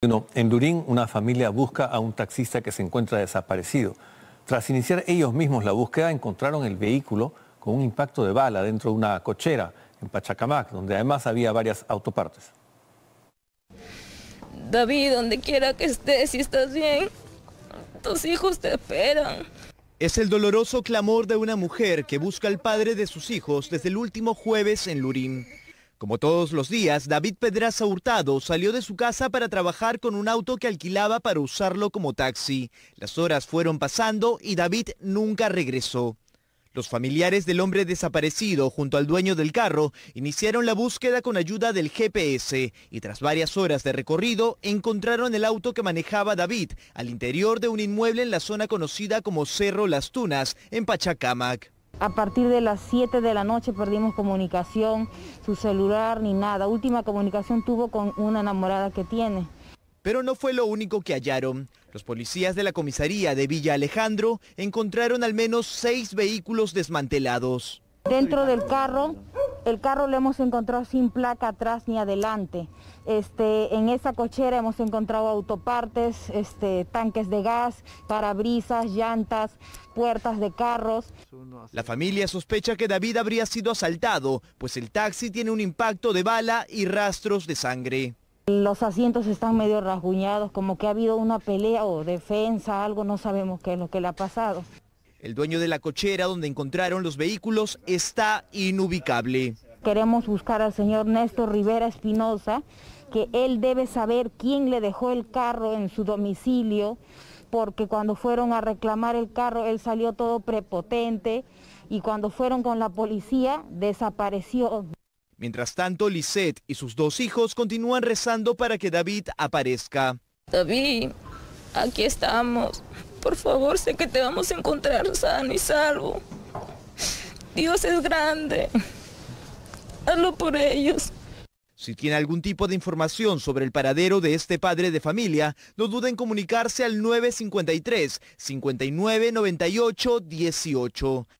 En Durín, una familia busca a un taxista que se encuentra desaparecido. Tras iniciar ellos mismos la búsqueda, encontraron el vehículo con un impacto de bala dentro de una cochera en Pachacamac, donde además había varias autopartes. David, donde quiera que estés, si estás bien, tus hijos te esperan. Es el doloroso clamor de una mujer que busca al padre de sus hijos desde el último jueves en Lurín. Como todos los días, David Pedraza Hurtado salió de su casa para trabajar con un auto que alquilaba para usarlo como taxi. Las horas fueron pasando y David nunca regresó. Los familiares del hombre desaparecido junto al dueño del carro iniciaron la búsqueda con ayuda del GPS y tras varias horas de recorrido encontraron el auto que manejaba David al interior de un inmueble en la zona conocida como Cerro Las Tunas, en Pachacamac. A partir de las 7 de la noche perdimos comunicación, su celular ni nada. Última comunicación tuvo con una enamorada que tiene. Pero no fue lo único que hallaron. Los policías de la comisaría de Villa Alejandro encontraron al menos seis vehículos desmantelados. Dentro del carro el carro lo hemos encontrado sin placa atrás ni adelante. Este, en esa cochera hemos encontrado autopartes, este, tanques de gas, parabrisas, llantas, puertas de carros. La familia sospecha que David habría sido asaltado, pues el taxi tiene un impacto de bala y rastros de sangre. Los asientos están medio rasguñados, como que ha habido una pelea o defensa, algo, no sabemos qué es lo que le ha pasado. El dueño de la cochera donde encontraron los vehículos está inubicable. Queremos buscar al señor Néstor Rivera Espinosa, que él debe saber quién le dejó el carro en su domicilio, porque cuando fueron a reclamar el carro él salió todo prepotente y cuando fueron con la policía desapareció. Mientras tanto, Lisette y sus dos hijos continúan rezando para que David aparezca. David, aquí estamos. Por favor, sé que te vamos a encontrar sano y salvo. Dios es grande. Hazlo por ellos. Si tiene algún tipo de información sobre el paradero de este padre de familia, no duden en comunicarse al 953 5998 18.